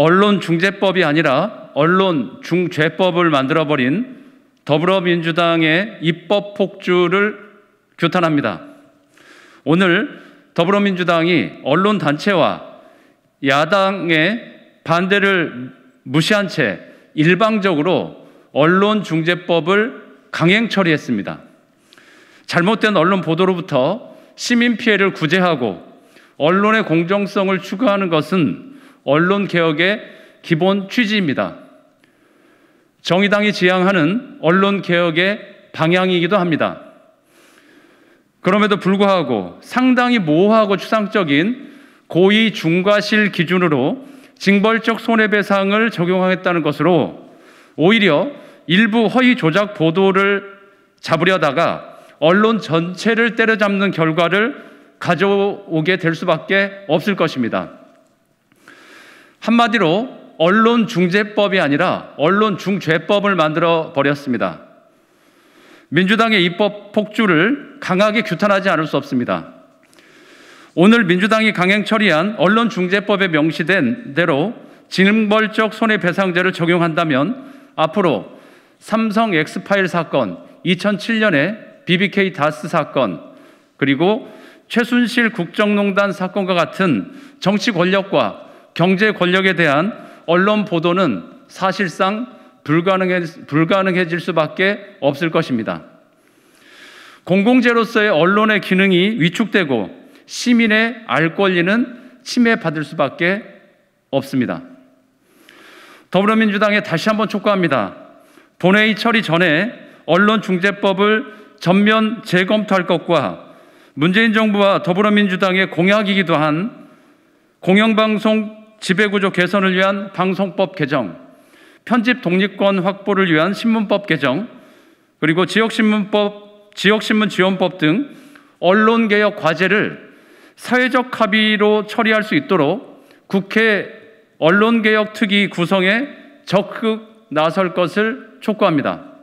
언론 중재법이 아니라 언론 중죄법을 만들어버린 더불어민주당의 입법 폭주를 규탄합니다. 오늘 더불어민주당이 언론 단체와 야당의 반대를 무시한 채 일방적으로 언론 중재법을 강행 처리했습니다. 잘못된 언론 보도로부터 시민 피해를 구제하고 언론의 공정성을 추구하는 것은 언론 개혁의 기본 취지입니다. 정의당이 지향하는 언론 개혁의 방향이기도 합니다. 그럼에도 불구하고 상당히 모호하고 추상적인 고의 중과실 기준으로 징벌적 손해배상을 적용하겠다는 것으로 오히려 일부 허위 조작 보도를 잡으려다가 언론 전체를 때려잡는 결과를 가져오게 될 수밖에 없을 것입니다. 한마디로 언론 중재법이 아니라 언론 중죄법을 만들어 버렸습니다. 민주당의 입법 폭주를 강하게 규탄하지 않을 수 없습니다. 오늘 민주당이 강행 처리한 언론 중재법에 명시된 대로 징벌적 손해배상제를 적용한다면 앞으로 삼성 엑스파일 사건, 2007년의 BBK 다스 사건, 그리고 최순실 국정농단 사건과 같은 정치 권력과 경제 권력에 대한 언론 보도는 사실상 불가능해, 불가능해질 수밖에 없을 것입니다. 공공재로서의 언론의 기능이 위축되고 시민의 알 권리는 침해받을 수밖에 없습니다. 더불어민주당에 다시 한번 촉구합니다. 본회의 처리 전에 언론중재법을 전면 재검토할 것과 문재인 정부와 더불어민주당의 공약이기도 한 공영방송 지배구조 개선을 위한 방송법 개정, 편집 독립권 확보를 위한 신문법 개정, 그리고 지역신문법, 지역신문지원법 등 언론개혁 과제를 사회적 합의로 처리할 수 있도록 국회 언론개혁 특위 구성에 적극 나설 것을 촉구합니다.